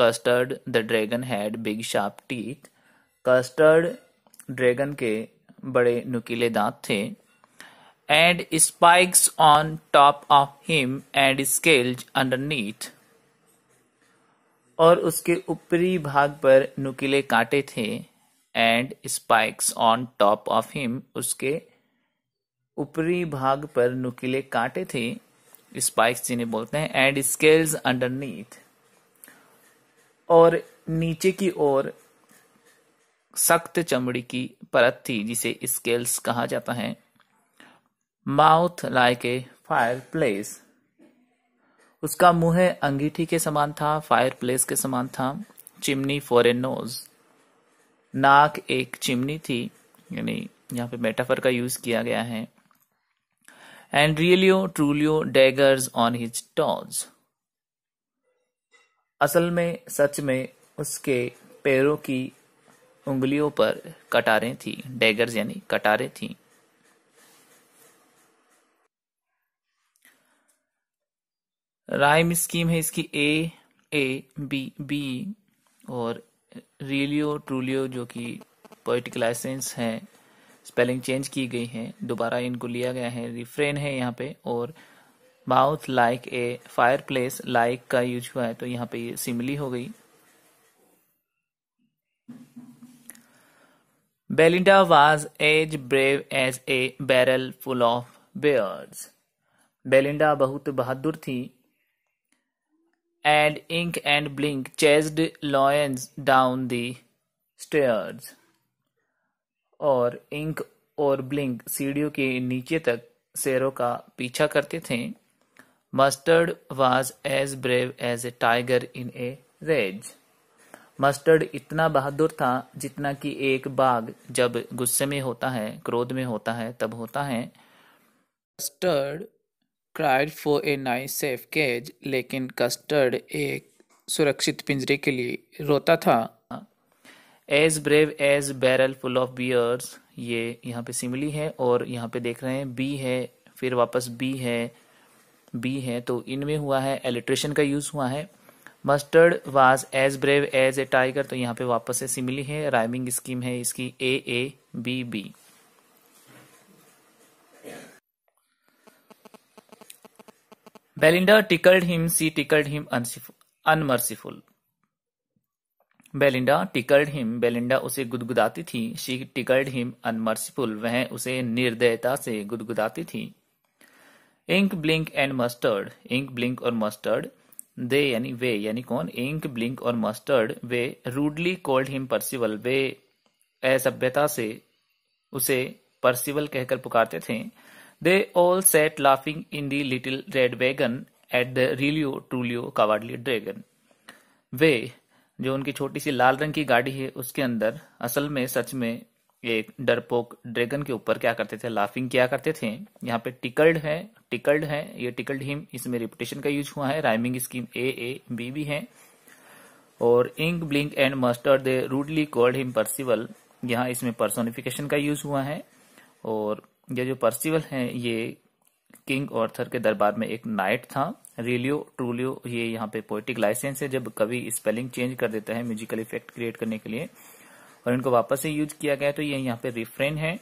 Custard the dragon had big sharp teeth Custard dragon के बड़े नुकीले दांत थे and spikes on top of him and scales underneath और उसके ऊपरी भाग पर नुकीले कांटे थे and spikes on top of him उसके ऊपरी भाग पर नुकीले कांटे थे स्पाइक्स जिन्हें बोलते हैं एंड स्केल्स अंडरनीथ और नीचे की ओर सख्त चमड़ी की परत थी जिसे स्केल्स कहा जाता है mouth like a fireplace उसका मुंह अंगीठी के समान था फायर प्लेस के समान था चिमनी फॉर ए नोज नाक एक चिमनी थी यानी यहाँ पे मेटाफर का यूज किया गया है and realio trulio daggers on his toes असल में सच में उसके पैरों की उंगलियों पर कटारें थी डैगर्स यानी कटारें थी राइम स्कीम है इसकी ए ए बी बी और रिलियो ट्रूलियो जो कि पोइटिक लाइसेंस है स्पेलिंग चेंज की गई है दोबारा इनको लिया गया है रिफ्रेन है यहाँ पे और mouth like a fireplace like का यूज हुआ है तो यहाँ पे ये सिमली हो गई Belinda was as brave as a barrel full of bears Belinda बहुत बहादुर थी and Ink and Blink chased lions down the stairs और इंक और ब्लिंक सीढ़ियों के नीचे तक शेरों का पीछा करते थे Mustard was as brave as a tiger in a rage. Mustard इतना बहादुर था जितना कि एक बाघ जब गुस्से में होता है क्रोध में होता है तब होता है Custard cried for a nice safe cage लेकिन कस्टर्ड एक सुरक्षित पिंजरे के लिए रोता था as brave as barrel full of bears ये यहाँ पे सिमली है और यहाँ पे देख रहे हैं बी है फिर वापस बी है बी है तो इनमें हुआ है एलिट्रेशन का यूज हुआ है Mustard was as brave as a tiger तो यहाँ पे वापस से सिमिली है राइमिंग स्कीम है इसकी A A B B Belinda tickled him she tickled him unmerciful Belinda tickled him बेलिंडा उसे गुदगुदाती थी शी टिकल्ड हिम अनमर्सीफुल वह उसे निर्दयता से गुदगुदाती थी Ink Blink and Mustard Ink Blink और मस्टर्ड दे यानी वे यानी कौन इंक ब्लिंक और मस्टर्ड वे रूडली कॉल्ड हिम परसिवल वे असभ्यता से उसे परसिवल कहकर पुकारते थे they all sat laughing in the little red wagon at the realio trulio cowardly dragon वे जो उनकी छोटी सी लाल रंग की गाड़ी है उसके अंदर असल में सच में एक डरपोक ड्रैगन के ऊपर क्या करते थे लाफिंग किया करते थे यहाँ पे टिकल्ड है टिकल्ड है ये टिकल्ड हिम इसमें रिपीटेशन का यूज हुआ है rhyming scheme A A B भी है और Ink Blink and Mustard they rudely called him Percival यहाँ इसमें पर्सोनिफिकेशन का यूज हुआ है और ये जो पर्सिवल है ये किंग ऑर्थर के दरबार में एक नाइट था रिलियो ट्रूलियो ये यहाँ पे पोइटिक लाइसेंस है जब कवि स्पेलिंग चेंज कर देता है म्यूजिकल इफेक्ट क्रिएट करने के लिए और इनको वापस से यूज किया गया तो ये यहाँ पे रिफ्रेन है